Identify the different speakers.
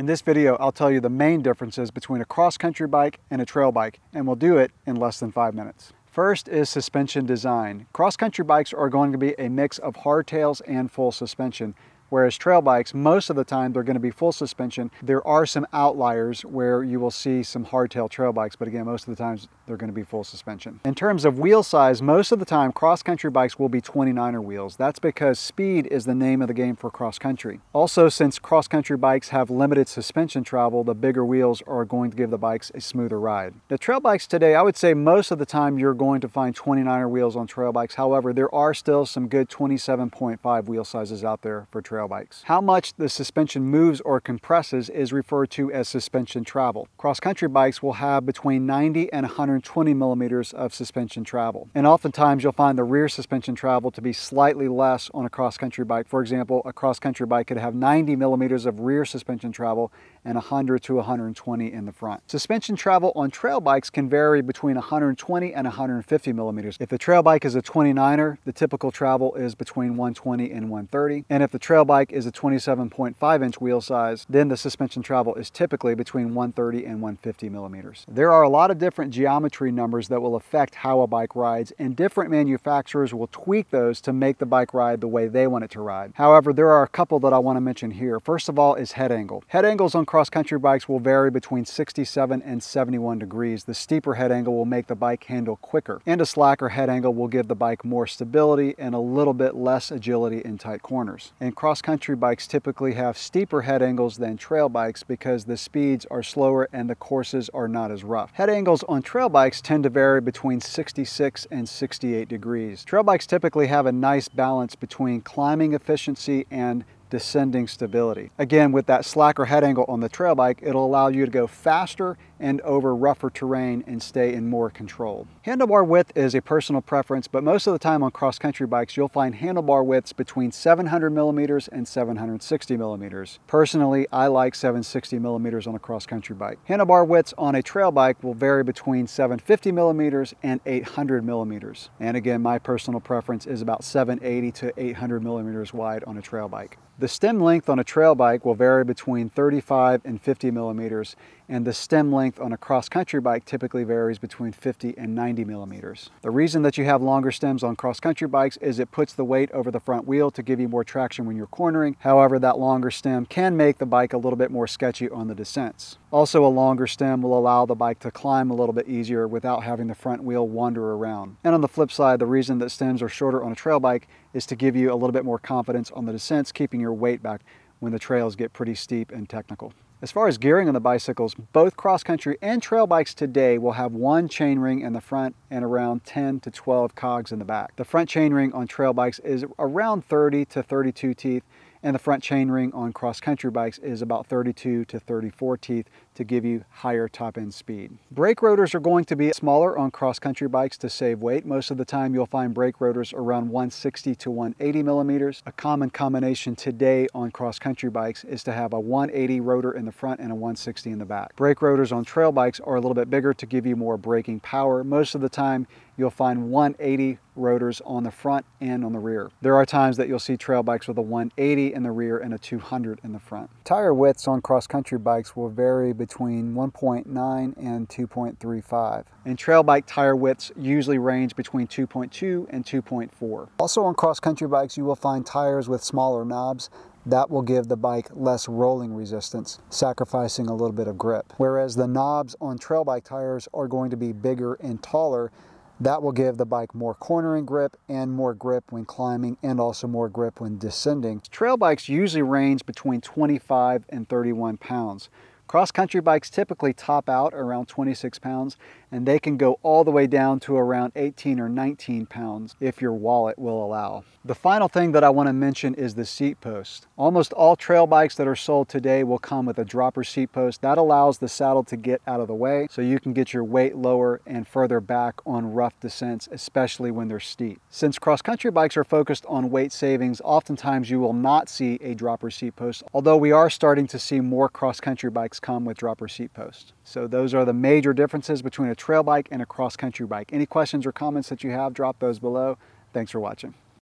Speaker 1: In this video, I'll tell you the main differences between a cross-country bike and a trail bike, and we'll do it in less than five minutes. First is suspension design. Cross-country bikes are going to be a mix of hardtails and full suspension. Whereas trail bikes, most of the time they're gonna be full suspension. There are some outliers where you will see some hardtail trail bikes, but again, most of the times they're gonna be full suspension. In terms of wheel size, most of the time cross-country bikes will be 29er wheels. That's because speed is the name of the game for cross-country. Also, since cross-country bikes have limited suspension travel, the bigger wheels are going to give the bikes a smoother ride. The trail bikes today, I would say most of the time you're going to find 29er wheels on trail bikes. However, there are still some good 27.5 wheel sizes out there for trail trail bikes. How much the suspension moves or compresses is referred to as suspension travel. Cross-country bikes will have between 90 and 120 millimeters of suspension travel. And oftentimes you'll find the rear suspension travel to be slightly less on a cross-country bike. For example, a cross-country bike could have 90 millimeters of rear suspension travel and 100 to 120 in the front. Suspension travel on trail bikes can vary between 120 and 150 millimeters. If the trail bike is a 29er, the typical travel is between 120 and 130. And if the trail bike is a 27.5 inch wheel size, then the suspension travel is typically between 130 and 150 millimeters. There are a lot of different geometry numbers that will affect how a bike rides and different manufacturers will tweak those to make the bike ride the way they want it to ride. However, there are a couple that I want to mention here. First of all is head angle. Head angles on cross-country bikes will vary between 67 and 71 degrees. The steeper head angle will make the bike handle quicker, and a slacker head angle will give the bike more stability and a little bit less agility in tight corners. And cross-country bikes typically have steeper head angles than trail bikes because the speeds are slower and the courses are not as rough. Head angles on trail bikes tend to vary between 66 and 68 degrees. Trail bikes typically have a nice balance between climbing efficiency and descending stability. Again, with that slacker head angle on the trail bike, it'll allow you to go faster and over rougher terrain and stay in more control. Handlebar width is a personal preference, but most of the time on cross-country bikes, you'll find handlebar widths between 700 millimeters and 760 millimeters. Personally, I like 760 millimeters on a cross-country bike. Handlebar widths on a trail bike will vary between 750 millimeters and 800 millimeters. And again, my personal preference is about 780 to 800 millimeters wide on a trail bike. The stem length on a trail bike will vary between 35 and 50 millimeters and the stem length on a cross-country bike typically varies between 50 and 90 millimeters. The reason that you have longer stems on cross-country bikes is it puts the weight over the front wheel to give you more traction when you're cornering. However, that longer stem can make the bike a little bit more sketchy on the descents. Also, a longer stem will allow the bike to climb a little bit easier without having the front wheel wander around. And on the flip side, the reason that stems are shorter on a trail bike is to give you a little bit more confidence on the descents, keeping your weight back when the trails get pretty steep and technical. As far as gearing on the bicycles, both cross-country and trail bikes today will have one chainring in the front and around 10 to 12 cogs in the back. The front chainring on trail bikes is around 30 to 32 teeth, and the front chainring on cross-country bikes is about 32 to 34 teeth to give you higher top end speed. Brake rotors are going to be smaller on cross country bikes to save weight. Most of the time you'll find brake rotors around 160 to 180 millimeters. A common combination today on cross country bikes is to have a 180 rotor in the front and a 160 in the back. Brake rotors on trail bikes are a little bit bigger to give you more braking power. Most of the time you'll find 180 rotors on the front and on the rear. There are times that you'll see trail bikes with a 180 in the rear and a 200 in the front. Tire widths on cross country bikes will vary between between 1.9 and 2.35. And trail bike tire widths usually range between 2.2 and 2.4. Also on cross country bikes, you will find tires with smaller knobs that will give the bike less rolling resistance, sacrificing a little bit of grip. Whereas the knobs on trail bike tires are going to be bigger and taller, that will give the bike more cornering grip and more grip when climbing and also more grip when descending. Trail bikes usually range between 25 and 31 pounds, Cross country bikes typically top out around 26 pounds and they can go all the way down to around 18 or 19 pounds if your wallet will allow. The final thing that I want to mention is the seat post. Almost all trail bikes that are sold today will come with a dropper seat post. That allows the saddle to get out of the way so you can get your weight lower and further back on rough descents, especially when they're steep. Since cross-country bikes are focused on weight savings, oftentimes you will not see a dropper seat post, although we are starting to see more cross-country bikes come with dropper seat posts. So those are the major differences between a trail bike and a cross country bike. Any questions or comments that you have, drop those below. Thanks for watching.